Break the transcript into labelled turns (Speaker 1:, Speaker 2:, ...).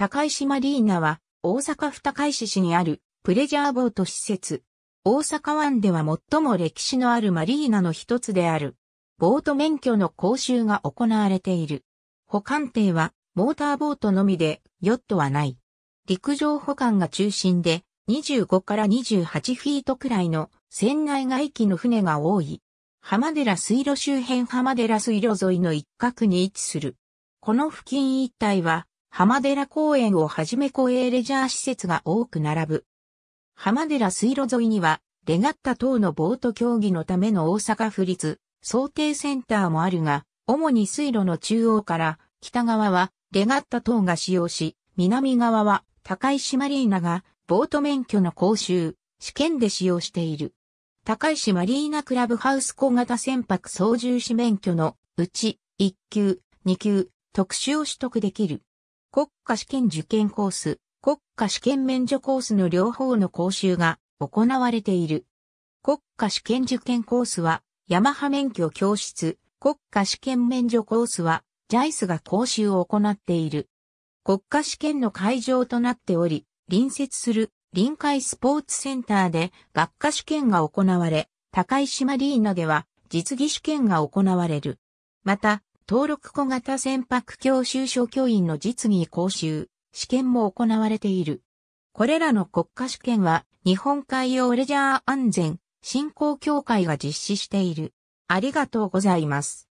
Speaker 1: 高石マリーナは、大阪府高石市にある、プレジャーボート施設。
Speaker 2: 大阪湾では最も歴史のあるマリーナの一つである。ボート免許の講習が行われている。保管艇は、モーターボートのみで、ヨットはない。陸上保管が中心で、25から28フィートくらいの船内外機の船が多い。浜寺水路周辺浜寺水路沿いの一角に位置する。この付近一帯は浜寺公園をはじめ公営レジャー施設が多く並ぶ。浜寺水路沿いには、レガッタ等のボート競技のための大阪府立想定センターもあるが、主に水路の中央から北側はレガッタ等が使用し、南側は高石マリーナがボート免許の講習、試験で使用している。高石マリーナクラブハウス小型船舶操縦士免許のうち1級、2級、特殊を取得できる。国家試験受験コース、国家試験免除コースの両方の講習が行われている。国家試験受験コースは、ヤマハ免許教室、国家試験免除コースは、ジャイスが講習を行っている。国家試験の会場となっており、隣接する臨海スポーツセンターで学科試験が行われ、高石マリーナでは実技試験が行われる。また、登録小型船舶教習所教員の実技講習、試験も行われている。これらの国家試験は、日本海洋レジャ
Speaker 1: ー安全振興協会が実施している。ありがとうございます。